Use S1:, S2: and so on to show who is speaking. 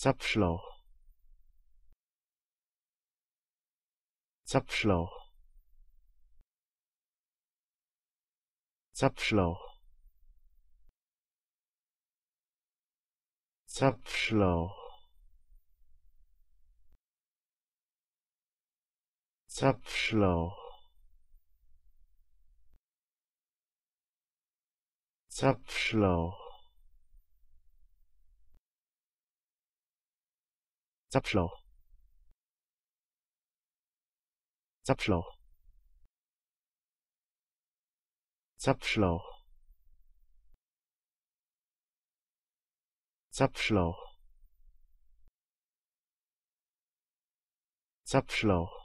S1: Zapfschlauch Zapfschlauch Zapfschlauch Zapfschlauch Zapfschlauch Zapfschlauch Zapflauch Zapflauch Zapfschlauch Zapfschlauch Zapfschlauch